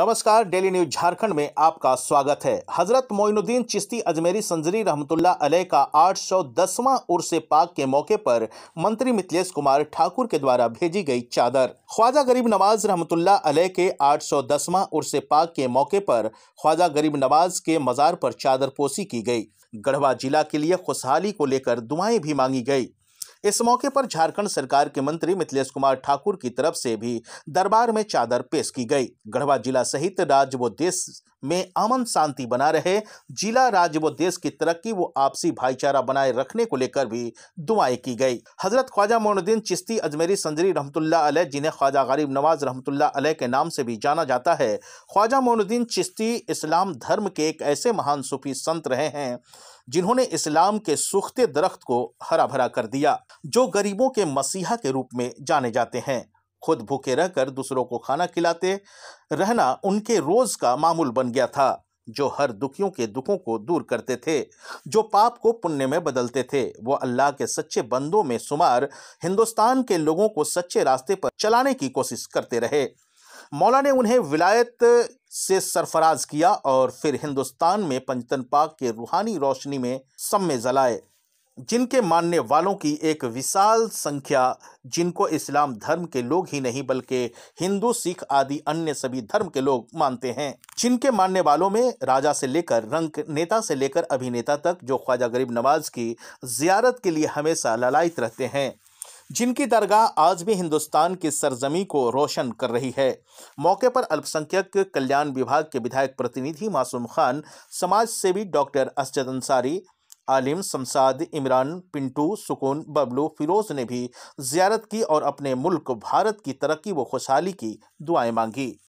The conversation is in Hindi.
नमस्कार डेली न्यूज झारखंड में आपका स्वागत है हजरत मोइनुद्दीन चिश्ती अजमेरी संजरी रहमतुल्ला अलह का 810वां उर्स पाक के मौके पर मंत्री मिथिलेश कुमार ठाकुर के द्वारा भेजी गई चादर ख्वाजा गरीब नवाज रहमतुल्ला अलह के 810वां उर्स पाक के मौके पर ख्वाजा गरीब नवाज के मज़ार पर चादर पोसी की गई गढ़वा जिला के लिए खुशहाली को लेकर दुआएं भी मांगी गई इस मौके पर झारखंड सरकार के मंत्री मिथिलेश कुमार ठाकुर की तरफ से भी दरबार में चादर पेश की गई गढ़वा जिला सहित राज्य व देश में अमन शांति बना रहे जिला राज्य व देश की तरक्की व आपसी भाईचारा बनाए रखने को लेकर भी दुआएं की गई हजरत ख्वाजा मोनुद्दीन चिश्ती अजमेरी संजरी रहमतुल्ला अलह जिन्हें ख्वाजा गरीब नवाज रहमतुल्ला अलह के नाम से भी जाना जाता है ख्वाजा मोनुद्दीन चिश्ती इस्लाम धर्म के एक ऐसे महान सूफी संत रहे हैं जिन्होंने इस्लाम के सूखते दरख्त को हरा भरा कर दिया जो गरीबों के मसीहा के रूप में जाने जाते हैं खुद भूखे रहकर दूसरों को खाना खिलाते रहना उनके रोज का मामूल बन गया था जो हर दुखियों के दुखों को दूर करते थे जो पाप को पुण्य में बदलते थे वो अल्लाह के सच्चे बंदों में शुमार हिंदुस्तान के लोगों को सच्चे रास्ते पर चलाने की कोशिश करते रहे मौला ने उन्हें विलायत से सरफराज किया और फिर हिंदुस्तान में पंचतन पाक के रूहानी रोशनी में सम्मे जलाए जिनके मानने वालों की एक विशाल संख्या जिनको इस्लाम धर्म के लोग ही नहीं बल्कि हिंदू सिख आदि अन्य सभी धर्म के लोग मानते हैं जिनके मानने वालों में राजा से लेकर रंग नेता से लेकर अभिनेता तक जो ख्वाजा गरीब नवाज की जियारत के लिए हमेशा ललायत रहते हैं जिनकी दरगाह आज भी हिंदुस्तान की सरजमी को रोशन कर रही है मौके पर अल्पसंख्यक कल्याण विभाग के विधायक प्रतिनिधि मासूम खान समाज सेवी डॉक्टर असजद अंसारी आलिम शमसाद इमरान पिंटू सुकून बबलू फिरोज ने भी जियारत की और अपने मुल्क भारत की तरक्की व खुशहाली की दुआएं मांगी